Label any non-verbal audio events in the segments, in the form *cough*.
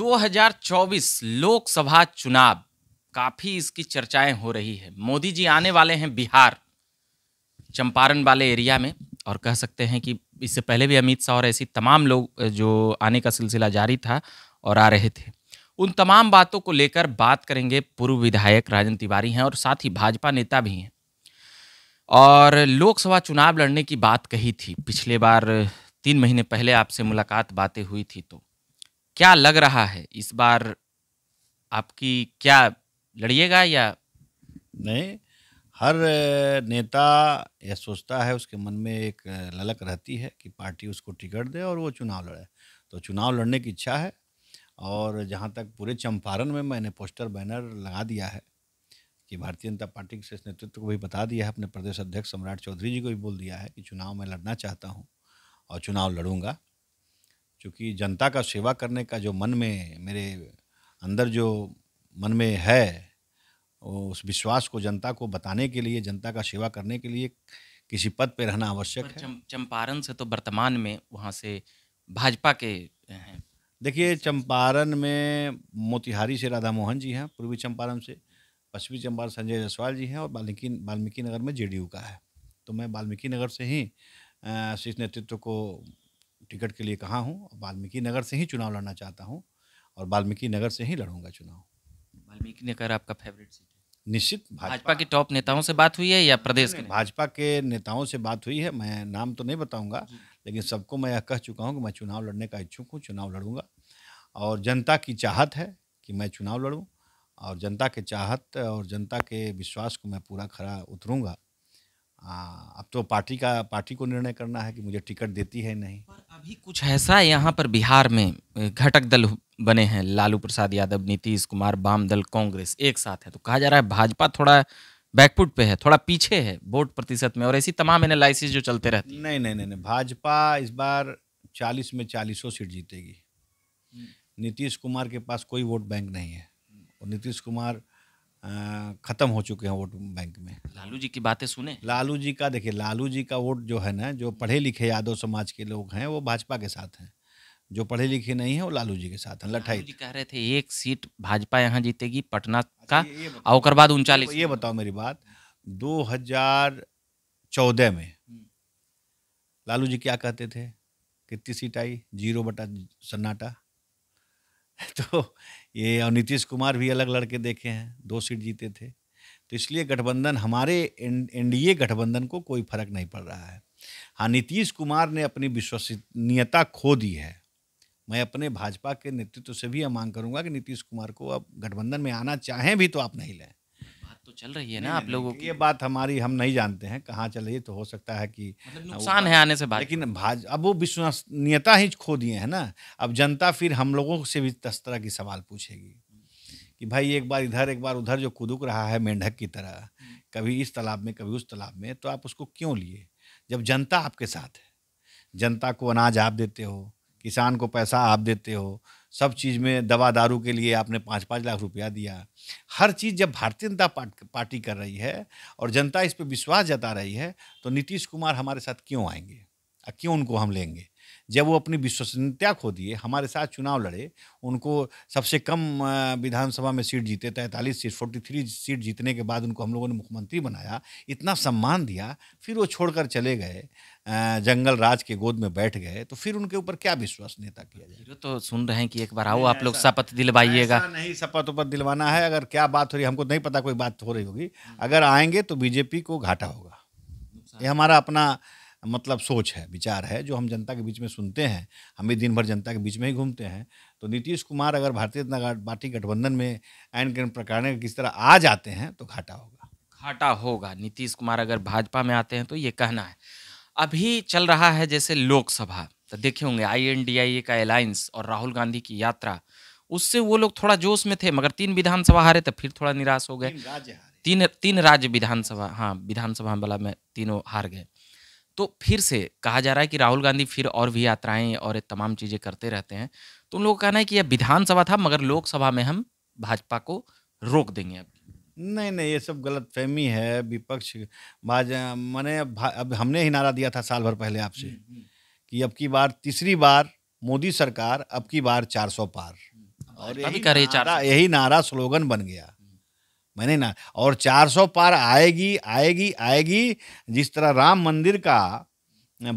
2024 लोकसभा चुनाव काफ़ी इसकी चर्चाएं हो रही है मोदी जी आने वाले हैं बिहार चंपारण वाले एरिया में और कह सकते हैं कि इससे पहले भी अमित शाह और ऐसी तमाम लोग जो आने का सिलसिला जारी था और आ रहे थे उन तमाम बातों को लेकर बात करेंगे पूर्व विधायक राजन तिवारी हैं और साथ ही भाजपा नेता भी हैं और लोकसभा चुनाव लड़ने की बात कही थी पिछले बार तीन महीने पहले आपसे मुलाकात बातें हुई थी तो क्या लग रहा है इस बार आपकी क्या लड़िएगा या नहीं हर नेता यह सोचता है उसके मन में एक ललक रहती है कि पार्टी उसको टिकट दे और वो चुनाव लड़े तो चुनाव लड़ने की इच्छा है और जहाँ तक पूरे चंपारण में मैंने पोस्टर बैनर लगा दिया है कि भारतीय जनता पार्टी के शीर्ष नेतृत्व को भी बता दिया है अपने प्रदेश अध्यक्ष सम्राट चौधरी जी को भी बोल दिया है कि चुनाव मैं लड़ना चाहता हूँ और चुनाव लड़ूंगा क्योंकि जनता का सेवा करने का जो मन में मेरे अंदर जो मन में है उस विश्वास को जनता को बताने के लिए जनता का सेवा करने के लिए किसी पद पर रहना आवश्यक है चंपारण से तो वर्तमान में वहाँ से भाजपा के हैं देखिए चंपारण में मोतिहारी से राधा मोहन जी हैं पूर्वी चंपारण से पश्चिमी चंपारण संजय जायसवाल जी हैं और वाल्मीकि वाल्मीकि नगर में जेडीयू का है तो मैं वाल्मीकि नगर से ही शीर्ष नेतृत्व को टिकट के लिए कहाँ हूँ वाल्मीकि नगर से ही चुनाव लड़ना चाहता हूँ और वाल्मीकि नगर से ही लड़ूंगा चुनाव वाल्मीकि नगर आपका फेवरेट सीट है निश्चित भाजपा, भाजपा के टॉप नेताओं से बात हुई है या प्रदेश के भाजपा के नेताओं से बात हुई है मैं नाम तो नहीं बताऊंगा लेकिन सबको मैं यह कह चुका हूँ कि मैं चुनाव लड़ने का इच्छुक हूँ चुनाव लड़ूंगा और जनता की चाहत है कि मैं चुनाव लड़ूँ और जनता के चाहत और जनता के विश्वास को मैं पूरा खरा उतरूँगा हाँ अब तो पार्टी का पार्टी को निर्णय करना है कि मुझे टिकट देती है नहीं पर अभी कुछ ऐसा यहाँ पर बिहार में घटक दल बने हैं लालू प्रसाद यादव नीतीश कुमार वाम दल कांग्रेस एक साथ है तो कहा जा रहा है भाजपा थोड़ा बैकफुट पे है थोड़ा पीछे है वोट प्रतिशत में और ऐसी तमाम एनालिसिस जो चलते रहते नहीं नहीं नहीं नहीं भाजपा इस बार चालीस में चालीसों सीट जीतेगी हम्म। नीतीश कुमार के पास कोई वोट बैंक नहीं है और नीतीश कुमार खत्म हो चुके हैं वोट बैंक में लालू जी की बातें सुने लालू जी का देखिए लालू जी का वोट जो है ना जो पढ़े लिखे यादव समाज के लोग हैं वो भाजपा के साथ हैं जो पढ़े लिखे नहीं है वो लालू जी के साथ हैं लठाई जी कह रहे थे एक सीट भाजपा यहाँ जीतेगी पटना अच्छा, का और बाद उनचालीस ये बताओ मेरी बात दो में हम्म। लालू जी क्या कहते थे कितनी सीट आई जीरो बटा सन्नाटा *laughs* तो ये और नीतीश कुमार भी अलग लड़के देखे हैं दो सीट जीते थे तो इसलिए गठबंधन हमारे एनडीए गठबंधन को कोई फर्क नहीं पड़ रहा है हाँ नीतीश कुमार ने अपनी विश्वसनीयता खो दी है मैं अपने भाजपा के नेतृत्व से भी यह मांग करूंगा कि नीतीश कुमार को अब गठबंधन में आना चाहें भी तो आप नहीं लें चल रही है ना आप लोगों की ये बात हमारी हम नहीं जानते हैं कहाँ चल रही है तो हो सकता है कि मतलब नुकसान है आने से बात लेकिन भाज अब वो विश्वसनीयता ही खो दिए हैं ना अब जनता फिर हम लोगों से भी तस तरह की सवाल पूछेगी कि भाई एक बार इधर एक बार उधर जो कुदुक रहा है मेंढक की तरह कभी इस तालाब में कभी उस तालाब में तो आप उसको क्यों लिए जब जनता आपके साथ है जनता को अनाज आप देते हो किसान को पैसा आप देते हो सब चीज़ में दवा दारू के लिए आपने पाँच पाँच लाख रुपया दिया हर चीज़ जब भारतीय जनता पार्टी कर रही है और जनता इस पर विश्वास जता रही है तो नीतीश कुमार हमारे साथ क्यों आएंगे क्यों उनको हम लेंगे जब वो अपनी विश्वसनीयता खो दिए हमारे साथ चुनाव लड़े उनको सबसे कम विधानसभा में सीट जीते तैंतालीस सीट फोर्टी थ्री सीट जीतने के बाद उनको हम लोगों ने मुख्यमंत्री बनाया इतना सम्मान दिया फिर वो छोड़कर चले गए जंगल राज के गोद में बैठ गए तो फिर उनके ऊपर क्या विश्वसनीयता किया जाए तो सुन रहे हैं कि एक बार आओ आप लोग शपथ दिलवाइएगा नहीं शपथ उपथ दिलवाना है अगर क्या बात हो रही हमको नहीं पता कोई बात हो रही होगी हाँ। अगर आएंगे तो बीजेपी को घाटा होगा ये हमारा अपना मतलब सोच है विचार है जो हम जनता के बीच में सुनते हैं हम भी दिन भर जनता के बीच में ही घूमते हैं तो नीतीश कुमार अगर भारतीय जनता पार्टी गठबंधन में एन के प्रकार किस तरह आ जाते हैं तो घाटा होगा घाटा होगा नीतीश कुमार अगर भाजपा में आते हैं तो ये कहना है अभी चल रहा है जैसे लोकसभा तो देखे होंगे आई का अलायंस और राहुल गांधी की यात्रा उससे वो लोग थोड़ा जोश में थे मगर तीन विधानसभा हारे तो फिर थोड़ा निराश हो गए तीन तीन राज्य विधानसभा हाँ विधानसभा वाला में तीनों हार गए तो फिर से कहा जा रहा है कि राहुल गांधी फिर और भी यात्राएं और तमाम चीज़ें करते रहते हैं तो उन लोगों का कहना है कि यह विधानसभा था मगर लोकसभा में हम भाजपा को रोक देंगे अब नहीं नहीं ये सब गलत फहमी है विपक्ष भाज मैंने अब हमने ही नारा दिया था साल भर पहले आपसे हम्म, हम्म। कि अब की बार तीसरी बार मोदी सरकार अब की बार चार सौ पार और यही नारा, यही नारा स्लोगन बन गया मैंने ना और 400 पार आएगी आएगी आएगी जिस तरह राम मंदिर का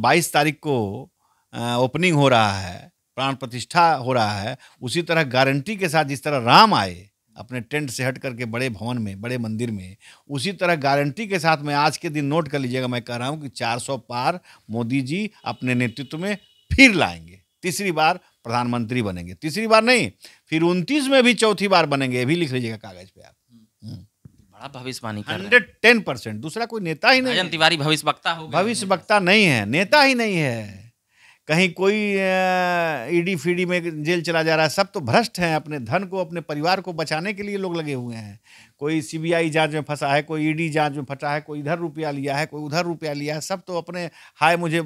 22 तारीख को ओपनिंग हो रहा है प्राण प्रतिष्ठा हो रहा है उसी तरह गारंटी के साथ जिस तरह राम आए अपने टेंट से हट करके बड़े भवन में बड़े मंदिर में उसी तरह गारंटी के साथ मैं आज के दिन नोट कर लीजिएगा मैं कह रहा हूँ कि 400 पार मोदी जी अपने नेतृत्व में फिर लाएंगे तीसरी बार प्रधानमंत्री बनेंगे तीसरी बार नहीं फिर उनतीस में भी चौथी बार बनेंगे ये भी लिख लीजिएगा कागज़ पे आप बड़ा भविष्यवाणी हंड्रेड टेन परसेंट दूसरा कोई नेता ही नहीं तिवारी भविष्य वक्ता हो भविष्य वक्ता नहीं है नेता ही नहीं है कहीं कोई ईडी फीडी में जेल चला जा रहा है सब तो भ्रष्ट हैं अपने धन को अपने परिवार को बचाने के लिए लोग लगे हुए हैं कोई सीबीआई जांच में फंसा है कोई ईडी जांच में फंसा है कोई इधर रुपया लिया है कोई उधर रुपया लिया है सब तो अपने हाय मुझे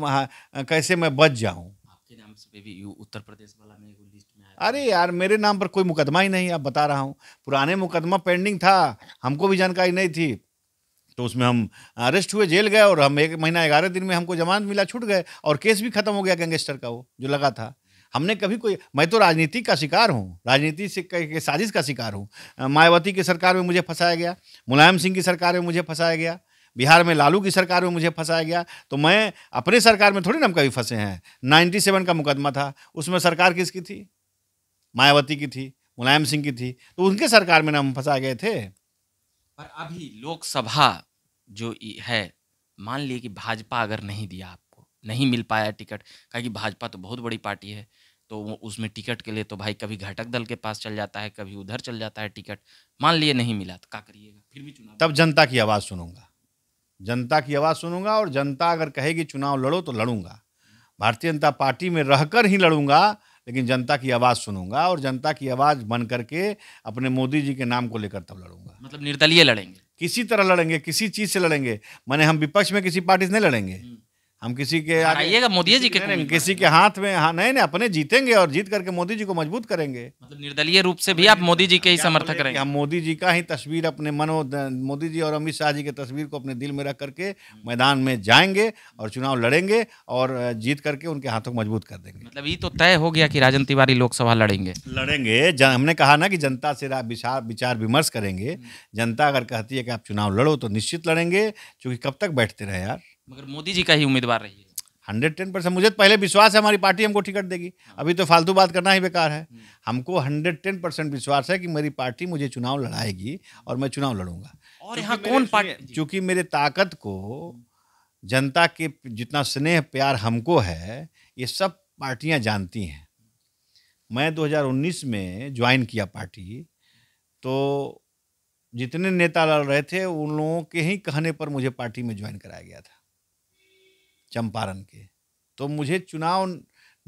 कैसे मैं बच जाऊँ आपके नाम से भी उत्तर प्रदेश वाला में लिस्ट अरे यार मेरे नाम पर कोई मुकदमा ही नहीं अब बता रहा हूँ पुराने मुकदमा पेंडिंग था हमको भी जानकारी नहीं थी तो उसमें हम अरेस्ट हुए जेल गए और हम एक महीना ग्यारह दिन में हमको जमानत मिला छूट गए और केस भी खत्म हो गया गैंगस्टर का वो जो लगा था हमने कभी कोई मैं तो राजनीति का शिकार हूँ राजनीति से के साजिश का शिकार हूँ मायावती की सरकार में मुझे फंसाया गया मुलायम सिंह की सरकार में मुझे फंसाया गया बिहार में लालू की सरकार में मुझे फंसाया गया तो मैं अपने सरकार में थोड़ी ना हम कभी फंसे हैं 97 का मुकदमा था उसमें सरकार किसकी थी मायावती की थी मुलायम सिंह की थी तो उनके सरकार में नाम फंसा गए थे पर अभी लोकसभा जो है मान लिए कि भाजपा अगर नहीं दिया आपको नहीं मिल पाया टिकट कहा कि भाजपा तो बहुत बड़ी पार्टी है तो वो उसमें टिकट के लिए तो भाई कभी घटक दल के पास चल जाता है कभी उधर चल जाता है टिकट मान लिए नहीं मिला तो क्या करिएगा फिर भी चुनाव तब जनता की आवाज़ सुनूंगा जनता की आवाज़ सुनूंगा और जनता अगर कहेगी चुनाव लड़ो तो लड़ूंगा भारतीय जनता पार्टी में रहकर ही लड़ूंगा लेकिन जनता की आवाज़ सुनूंगा और जनता की आवाज़ बन करके अपने मोदी जी के नाम को लेकर तब लड़ूंगा मतलब निर्दलीय लड़ेंगे किसी तरह लड़ेंगे किसी चीज़ से लड़ेंगे मैंने हम विपक्ष में किसी पार्टी से नहीं लड़ेंगे हम्म। हम किसी के आइएगा मोदी जी के नहीं, किसी के हाथ में हाँ नहीं नहीं अपने जीतेंगे और जीत करके मोदी जी को मजबूत करेंगे मतलब निर्दलीय रूप से भी आप मोदी जी के ही समर्थक रहेंगे हम मोदी जी का ही तस्वीर अपने मनो मोदी जी और अमित शाह जी की तस्वीर को अपने दिल में रख करके मैदान में जाएंगे और चुनाव लड़ेंगे और जीत करके उनके हाथों को मजबूत कर देंगे मतलब ये तो तय हो गया कि राजन तिवारी लोकसभा लड़ेंगे लड़ेंगे हमने कहा ना कि जनता से विचार विचार विमर्श करेंगे जनता अगर कहती है कि आप चुनाव लड़ो तो निश्चित लड़ेंगे चूँकि कब तक बैठते रहे यार मगर मोदी जी का ही उम्मीदवार रही है हंड्रेड टेन परसेंट मुझे तो पहले विश्वास है हमारी पार्टी हमको टिकट देगी हाँ। अभी तो फालतू बात करना ही बेकार है हम्म। हमको हंड्रेड टेन परसेंट विश्वास है कि मेरी पार्टी मुझे चुनाव लड़ाएगी और मैं चुनाव लड़ूंगा और यहाँ कौन पार्टी चूंकि मेरे ताकत को जनता के जितना स्नेह प्यार हमको है ये सब पार्टियाँ जानती हैं मैं 2019 में ज्वाइन किया पार्टी तो जितने नेता लड़ रहे थे उन लोगों के ही कहने पर मुझे पार्टी में ज्वाइन कराया गया था चंपारण के तो मुझे चुनाव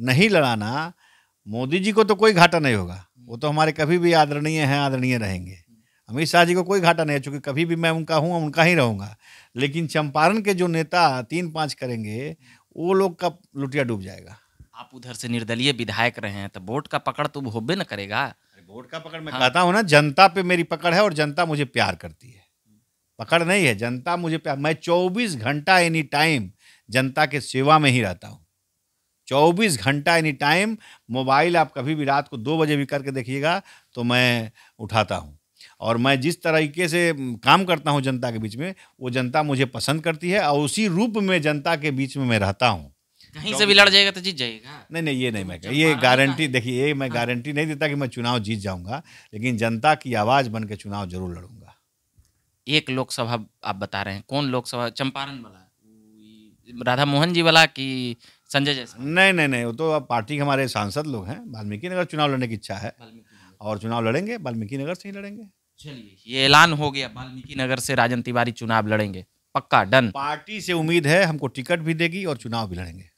नहीं लड़ाना मोदी जी को तो कोई घाटा नहीं होगा हम्म। वो तो हमारे कभी भी आदरणीय हैं आदरणीय रहेंगे हम्म। अमित शाह जी को कोई घाटा नहीं है चूँकि कभी भी मैं उनका हूँ उनका ही रहूँगा लेकिन चंपारण के जो नेता तीन पाँच करेंगे वो लोग का लुटिया डूब जाएगा आप उधर से निर्दलीय विधायक रहे हैं तो वोट का पकड़ तो होबे ना करेगा वोट का पकड़ मैं हाँ। कहता हूँ ना जनता पे मेरी पकड़ है और जनता मुझे प्यार करती है हम्म। पकड़ नहीं है जनता मुझे प्यार मैं चौबीस घंटा एनी टाइम जनता के सेवा में ही रहता हूँ चौबीस घंटा एनी टाइम मोबाइल आप कभी भी रात को दो बजे भी करके देखिएगा तो मैं उठाता हूँ और मैं जिस तरीके से काम करता हूँ जनता के बीच में वो जनता मुझे पसंद करती है और उसी रूप में जनता के बीच में मैं रहता हूँ कहीं से भी लड़ जाएगा तो जीत जाएगा नहीं नहीं ये नहीं मैं ये गारंटी देखिए ये मैं गारंटी हाँ। नहीं देता कि मैं चुनाव जीत जाऊंगा लेकिन जनता की आवाज़ बन के चुनाव जरूर लड़ूंगा एक लोकसभा आप बता रहे हैं कौन लोकसभा चंपारण वाला राधा मोहन जी वाला कि संजय जैसा नहीं नहीं नहीं वो तो अब पार्टी के हमारे सांसद लोग हैं वाल्मीकि नगर चुनाव लड़ने की इच्छा है और चुनाव लड़ेंगे वाल्मीकि नगर से ही लड़ेंगे चलिए ये ऐलान हो गया वाल्मीकि नगर से राजन तिवारी चुनाव लड़ेंगे पक्का डन पार्टी से उम्मीद है हमको टिकट भी देगी और चुनाव भी लड़ेंगे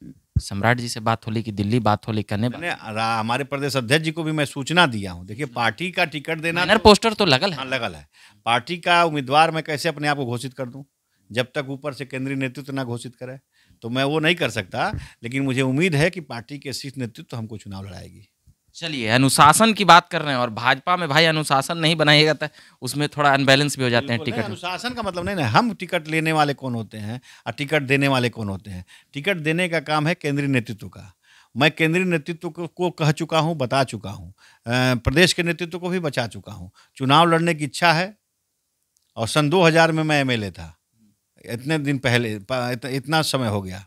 सम्राट जी से बात होली कि दिल्ली बात होली करने मैंने हमारे प्रदेश अध्यक्ष जी को भी मैं सूचना दिया हूँ देखिए पार्टी का टिकट देना तो, पोस्टर तो लगल है हाँ, लगल है पार्टी का उम्मीदवार मैं कैसे अपने आप को घोषित कर दूँ जब तक ऊपर से केंद्रीय नेतृत्व ना घोषित करे तो मैं वो नहीं कर सकता लेकिन मुझे उम्मीद है कि पार्टी के शीर्ष नेतृत्व हमको चुनाव लड़ाएगी चलिए अनुशासन की बात कर रहे हैं और भाजपा में भाई अनुशासन नहीं बनाया जाता तो है उसमें थोड़ा अनबैलेंस भी हो जाते हैं टिकट अनुशासन का मतलब नहीं ना हम टिकट लेने वाले कौन होते हैं और टिकट देने वाले कौन होते हैं टिकट देने का काम है केंद्रीय नेतृत्व का मैं केंद्रीय नेतृत्व को कह चुका हूँ बता चुका हूँ प्रदेश के नेतृत्व को भी बचा चुका हूँ चुनाव लड़ने की इच्छा है और सन दो में मैं एम था इतने दिन पहले इतना समय हो गया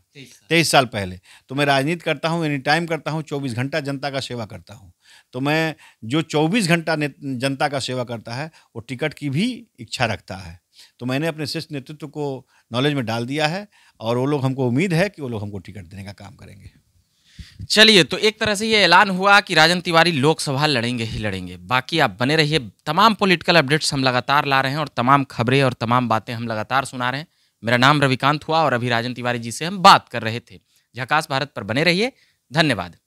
तेईस साल पहले तो मैं राजनीति करता हूँ एनी टाइम करता हूँ चौबीस घंटा जनता का सेवा करता हूँ तो मैं जो चौबीस घंटा जनता का सेवा करता है वो टिकट की भी इच्छा रखता है तो मैंने अपने शीर्ष नेतृत्व को नॉलेज में डाल दिया है और वो लोग हमको उम्मीद है कि वो लोग हमको टिकट देने का काम करेंगे चलिए तो एक तरह से ये ऐलान हुआ कि राजन तिवारी लोकसभा लड़ेंगे ही लड़ेंगे बाकी आप बने रहिए तमाम पॉलिटिकल अपडेट्स हम लगातार ला रहे हैं और तमाम खबरें और तमाम बातें हम लगातार सुना रहे हैं मेरा नाम रविकांत हुआ और अभी राजन तिवारी जी से हम बात कर रहे थे झकास भारत पर बने रहिए धन्यवाद